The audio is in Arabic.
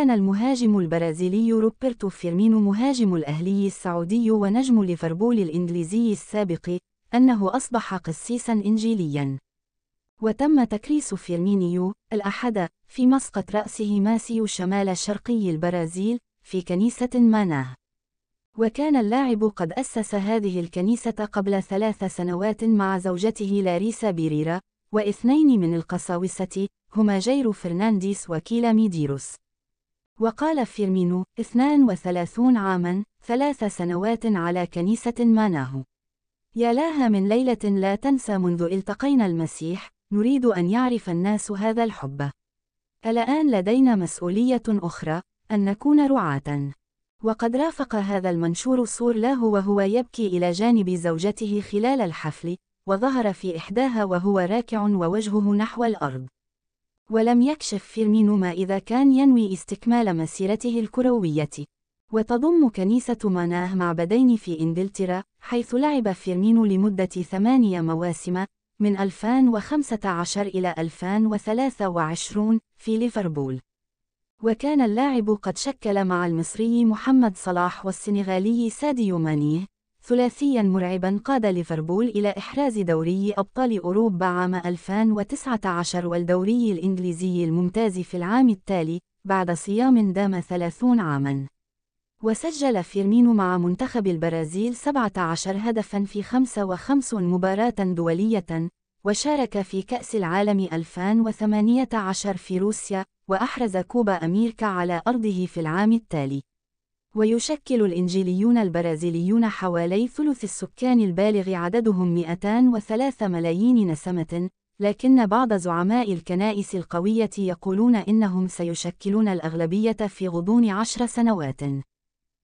أعلن المهاجم البرازيلي روبرتو فيرمينو مهاجم الأهلي السعودي ونجم ليفربول الإنجليزي السابق أنه أصبح قسيسا إنجيليا وتم تكريس فيرمينيو الأحد في مسقط رأسه ماسيو شمال شرقي البرازيل في كنيسة ماناه. وكان اللاعب قد أسس هذه الكنيسة قبل ثلاث سنوات مع زوجته لاريسا بيريرا واثنين من القساوسة هما جيرو فرنانديس وكيلا ميديروس وقال فيرمينو 32 عاما ثلاث سنوات على كنيسة ماناه يا لها من ليلة لا تنسى منذ التقينا المسيح نريد أن يعرف الناس هذا الحب الآن لدينا مسؤولية أخرى أن نكون رعاة وقد رافق هذا المنشور له وهو يبكي إلى جانب زوجته خلال الحفل وظهر في إحداها وهو راكع ووجهه نحو الأرض ولم يكشف فيرمينو ما إذا كان ينوي استكمال مسيرته الكروية. وتضم كنيسة ماناه معبدين في إنجلترا، حيث لعب فيرمينو لمدة ثمانية مواسم، من 2015 إلى 2023 في ليفربول. وكان اللاعب قد شكل مع المصري محمد صلاح والسنغالي ساديو مانيه ثلاثيا مرعبا قاد ليفربول إلى إحراز دوري أبطال أوروبا عام 2019 والدوري الإنجليزي الممتاز في العام التالي بعد صيام دام 30 عاماً. وسجل فيرمينو مع منتخب البرازيل 17 هدفاً في 55 مباراة دولية، وشارك في كأس العالم 2018 في روسيا، وأحرز كوبا أميركا على أرضه في العام التالي. ويشكل الإنجيليون البرازيليون حوالي ثلث السكان البالغ عددهم 203 ملايين نسمة، لكن بعض زعماء الكنائس القوية يقولون إنهم سيشكلون الأغلبية في غضون عشر سنوات.